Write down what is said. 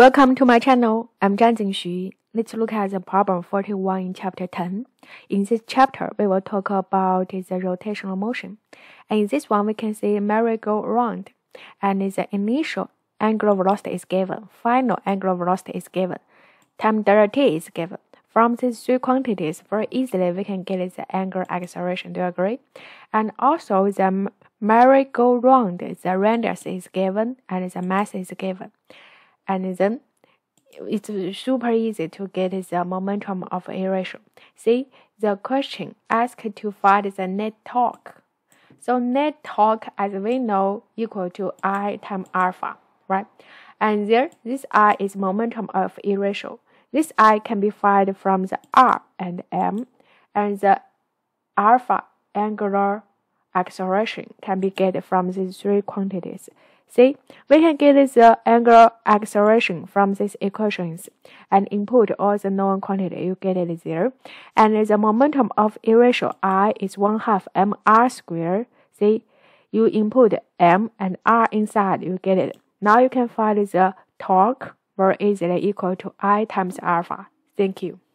Welcome to my channel. I'm Zhang Jingxu. Let's look at the problem 41 in chapter 10. In this chapter, we will talk about the rotational motion. And in this one, we can see merry-go-round. And the initial angular velocity is given. Final angular velocity is given. Time derivative is given. From these three quantities, very easily we can get the angular acceleration. Do you agree? And also the merry-go-round, the radius is given and the mass is given and then it's super easy to get the momentum of ratio. See, the question asked to find the net torque. So net torque, as we know, equal to I times alpha, right? And there, this I is momentum of ratio. This I can be found from the R and M, and the alpha angular acceleration can be get from these three quantities. See, we can get the uh, angular acceleration from these equations and input all the known quantity you get it there. And the momentum of ratio I is 1 half m r squared. See, you input m and r inside, you get it. Now you can find the torque very easily equal to I times alpha. Thank you.